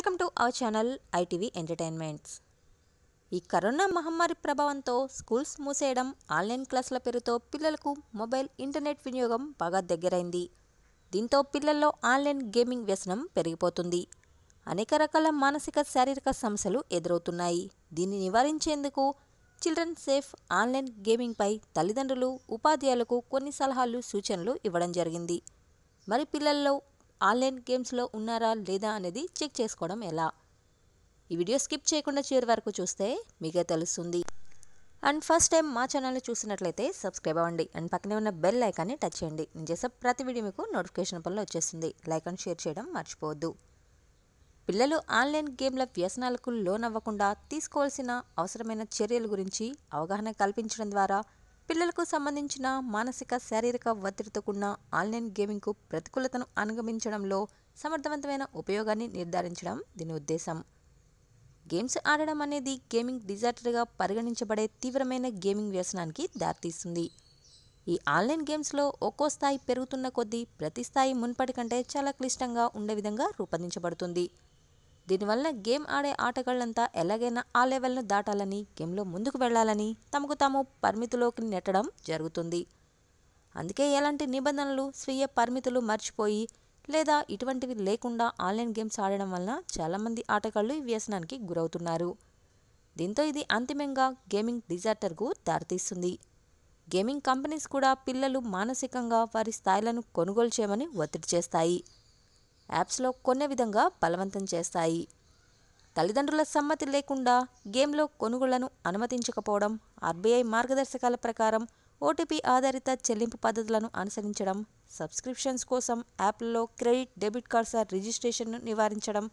welcome to our channel ITV entertainments ఈ corona మహమ్మారి ప్రభావంతో స్కూల్స్ మూసేయడం ఆన్లైన్ క్లాసుల పేరుతో పిల్లలకు మొబైల్ ఇంటర్నెట్ వినియోగం బాగా దగ్గరైంది దీంతో పిల్లల్లో ఆన్లైన్ గేమింగ్ వ్యసనం పెరిగిపోతుంది అనేక రకాల మానసిక శారీరక సమస్యలు ఎదురవుతున్నాయి దీన్ని నివారించేందుకు చిల్డ్రన్ సేఫ్ ఆన్లైన్ గేమింగ్పై తల్లిదండ్రులు ఉపాధ్యాయులకు కొన్ని సలహాలు సూచనలు ఇవ్వడం జరిగింది మరి పిల్లల్లో ఆన్లైన్ గేమ్స్లో ఉన్నారా లేదా అనేది చెక్ చేసుకోవడం ఎలా ఈ వీడియో స్కిప్ చేయకుండా చివరి వరకు చూస్తే మీకే తెలుస్తుంది అండ్ ఫస్ట్ టైం మా ఛానల్ని చూసినట్లయితే సబ్స్క్రైబ్ అవ్వండి అండ్ పక్కనే ఉన్న బెల్ ఐకాన్ని టచ్ చేయండి నేను చేసే ప్రతి వీడియో మీకు నోటిఫికేషన్ పనులు వచ్చేస్తుంది లైక్ అండ్ షేర్ చేయడం మర్చిపోవద్దు పిల్లలు ఆన్లైన్ గేమ్ల వ్యసనాలకు లోనవ్వకుండా తీసుకోవాల్సిన అవసరమైన చర్యల గురించి అవగాహన కల్పించడం ద్వారా పిల్లలకు సంబంధించిన మానసిక శారీరక ఒత్తిడితో కూడిన ఆన్లైన్ గేమింగ్కు ప్రతికూలతను అనుగమించడంలో సమర్థవంతమైన ఉపయోగాన్ని నిర్ధారించడం దీని ఉద్దేశం గేమ్స్ ఆడడం అనేది గేమింగ్ డిజార్టర్గా పరిగణించబడే తీవ్రమైన గేమింగ్ వ్యసనానికి దారితీస్తుంది ఈ ఆన్లైన్ గేమ్స్లో ఒక్కో స్థాయి పెరుగుతున్న కొద్దీ ప్రతి స్థాయి మున్పటి కంటే చాలా క్లిష్టంగా ఉండే విధంగా రూపొందించబడుతుంది దీనివల్ల గేమ్ ఆడే ఆటగాళ్ళంతా ఎలాగైనా ఆ లెవెల్ను దాటాలని గేమ్లో ముందుకు వెళ్ళాలని తమకు తాము పరిమితిలోకి నెట్టడం జరుగుతుంది అందుకే ఎలాంటి నిబంధనలు స్వీయ పరిమితులు మర్చిపోయి లేదా ఇటువంటివి లేకుండా ఆన్లైన్ గేమ్స్ ఆడడం వలన చాలామంది ఆటగాళ్ళు ఈ వ్యసనానికి గురవుతున్నారు దీంతో ఇది అంతిమంగా గేమింగ్ డిజార్టర్కు దారితీస్తుంది గేమింగ్ కంపెనీస్ కూడా పిల్లలు మానసికంగా వారి స్థాయిలను కొనుగోలు చేయమని ఒత్తిడి చేస్తాయి యాప్స్లో కొనే విధంగా బలవంతం చేస్తాయి తల్లిదండ్రుల సమ్మతి లేకుండా గేమ్లో కొనుగోళ్లను అనుమతించకపోవడం ఆర్బీఐ మార్గదర్శకాల ప్రకారం ఓటీపీ ఆధారిత చెల్లింపు పద్ధతులను అనుసరించడం సబ్స్క్రిప్షన్స్ కోసం యాప్లలో క్రెడిట్ డెబిట్ కార్డ్స్ రిజిస్ట్రేషన్ను నివారించడం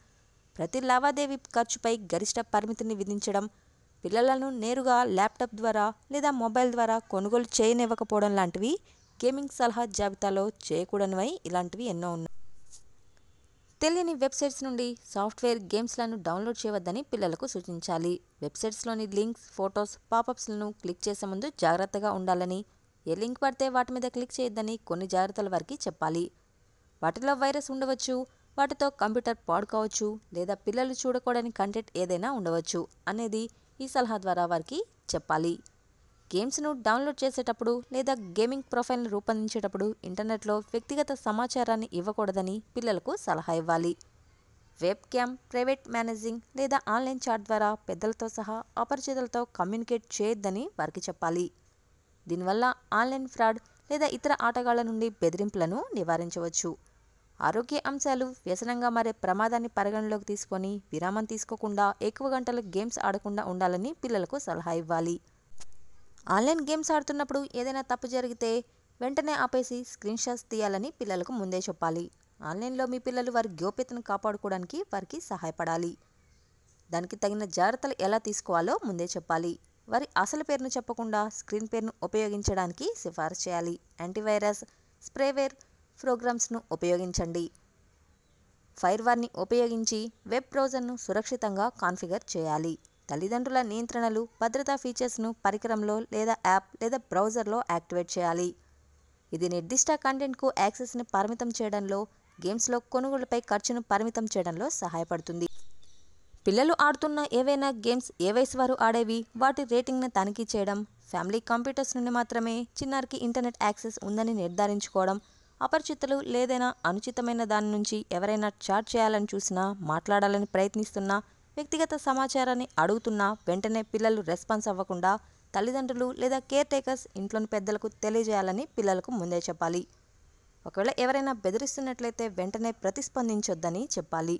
ప్రతి లావాదేవీ ఖర్చుపై గరిష్ట పరిమితిని విధించడం పిల్లలను నేరుగా ల్యాప్టాప్ ద్వారా లేదా మొబైల్ ద్వారా కొనుగోలు చేయనివ్వకపోవడం లాంటివి గేమింగ్ సలహా జాబితాలో చేయకూడనివై ఇలాంటివి ఎన్నో ఉన్నాయి తెలియని వెబ్సైట్స్ నుండి సాఫ్ట్వేర్ గేమ్స్లను డౌన్లోడ్ చేయవద్దని పిల్లలకు సూచించాలి వెబ్సైట్స్లోని లింక్స్ ఫొటోస్ పాపప్స్లను క్లిక్ చేసే ముందు జాగ్రత్తగా ఉండాలని ఏ లింక్ పడితే వాటి మీద క్లిక్ చేయొద్దని కొన్ని జాగ్రత్తల వరకు చెప్పాలి వాటిలో వైరస్ ఉండవచ్చు వాటితో కంప్యూటర్ పాడుకోవచ్చు లేదా పిల్లలు చూడకూడని కంటెంట్ ఏదైనా ఉండవచ్చు అనేది ఈ సలహా ద్వారా వారికి చెప్పాలి గేమ్స్ను డౌన్లోడ్ చేసేటప్పుడు లేదా గేమింగ్ ప్రొఫైల్ను రూపొందించేటప్పుడు ఇంటర్నెట్లో వ్యక్తిగత సమాచారాన్ని ఇవ్వకూడదని పిల్లలకు సలహా ఇవ్వాలి వెబ్ క్యామ్ ప్రైవేట్ మేనేజింగ్ లేదా ఆన్లైన్ చాట్ ద్వారా పెద్దలతో సహా అపరిచితులతో కమ్యూనికేట్ చేయొద్దని వారికి చెప్పాలి దీనివల్ల ఆన్లైన్ ఫ్రాడ్ లేదా ఇతర ఆటగాళ్ల నుండి బెదిరింపులను నివారించవచ్చు ఆరోగ్య అంశాలు వ్యసనంగా మారే ప్రమాదాన్ని పరిగణలోకి తీసుకొని విరామం తీసుకోకుండా ఎక్కువ గంటలు గేమ్స్ ఆడకుండా ఉండాలని పిల్లలకు సలహా ఇవ్వాలి ఆన్లైన్ గేమ్స్ ఆడుతున్నప్పుడు ఏదైనా తప్పు జరిగితే వెంటనే ఆపేసి స్క్రీన్ షాట్స్ తీయాలని పిల్లలకు ముందే చెప్పాలి ఆన్లైన్లో మీ పిల్లలు వారి గోప్యతను కాపాడుకోవడానికి వారికి సహాయపడాలి దానికి తగిన జాగ్రత్తలు ఎలా తీసుకోవాలో ముందే చెప్పాలి వారి అసలు పేరును చెప్పకుండా స్క్రీన్ పేరును ఉపయోగించడానికి సిఫారసు చేయాలి యాంటీవైరస్ స్ప్రేవేర్ ప్రోగ్రామ్స్ను ఉపయోగించండి ఫైర్వార్ని ఉపయోగించి వెబ్ బ్రౌజర్ను సురక్షితంగా కాన్ఫిగర్ చేయాలి తల్లిదండ్రుల నియంత్రణలు భద్రతా ఫీచర్స్ను పరికరంలో లేదా యాప్ లేదా బ్రౌజర్లో యాక్టివేట్ చేయాలి ఇది నిర్దిష్ట కంటెంట్కు యాక్సెస్ని పరిమితం చేయడంలో గేమ్స్లో కొనుగోలుపై ఖర్చును పరిమితం చేయడంలో సహాయపడుతుంది పిల్లలు ఆడుతున్న ఏవైనా గేమ్స్ ఏ వయసు వారు ఆడేవి వాటి రేటింగ్ను తనిఖీ చేయడం ఫ్యామిలీ కంప్యూటర్స్ నుండి మాత్రమే చిన్నారికి ఇంటర్నెట్ యాక్సెస్ ఉందని నిర్ధారించుకోవడం అపరిచితులు లేదైనా అనుచితమైన దాని నుంచి ఎవరైనా చాట్ చేయాలని చూసినా మాట్లాడాలని ప్రయత్నిస్తున్నా వ్యక్తిగత సమాచారాన్ని అడుగుతున్నా వెంటనే పిల్లలు రెస్పాన్స్ అవ్వకుండా తల్లిదండ్రులు లేదా కేర్ టేకర్స్ ఇంట్లోని పెద్దలకు తెలియజేయాలని పిల్లలకు ముందే చెప్పాలి ఒకవేళ ఎవరైనా బెదిరిస్తున్నట్లయితే వెంటనే ప్రతిస్పందించొద్దని చెప్పాలి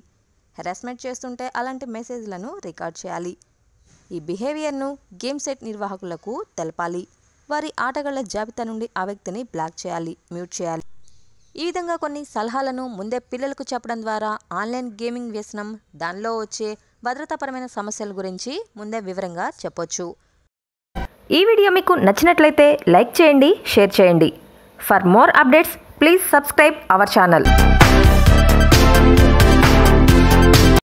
హెరాస్మెంట్ చేస్తుంటే అలాంటి మెసేజ్లను రికార్డ్ చేయాలి ఈ బిహేవియర్ను గేమ్ సెట్ నిర్వాహకులకు తెలపాలి వారి ఆటగాళ్ల జాబితా నుండి ఆ వ్యక్తిని బ్లాక్ చేయాలి మ్యూట్ చేయాలి ఈ విధంగా కొన్ని సలహాలను ముందే పిల్లలకు చెప్పడం ద్వారా ఆన్లైన్ గేమింగ్ వ్యసనం దానిలో వచ్చే భద్రతాపరమైన సమస్యల గురించి ముందే వివరంగా చెప్పొచ్చు ఈ వీడియో మీకు నచ్చినట్లయితే లైక్ చేయండి షేర్ చేయండి for more updates please subscribe our channel